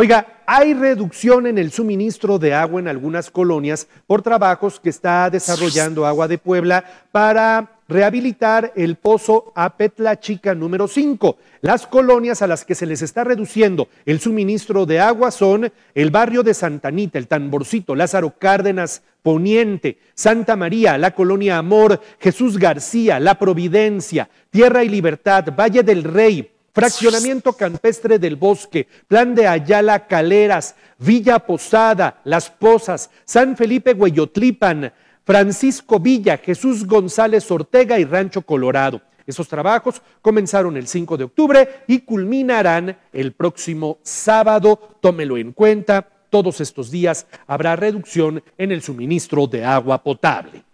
Oiga, hay reducción en el suministro de agua en algunas colonias por trabajos que está desarrollando Agua de Puebla para rehabilitar el pozo Apetla Chica número 5. Las colonias a las que se les está reduciendo el suministro de agua son el barrio de Santanita, el Tamborcito, Lázaro Cárdenas Poniente, Santa María, la Colonia Amor, Jesús García, La Providencia, Tierra y Libertad, Valle del Rey, Fraccionamiento campestre del bosque, plan de Ayala Caleras, Villa Posada, Las Pozas, San Felipe Hueyotlipan, Francisco Villa, Jesús González Ortega y Rancho Colorado. Esos trabajos comenzaron el 5 de octubre y culminarán el próximo sábado. Tómelo en cuenta, todos estos días habrá reducción en el suministro de agua potable.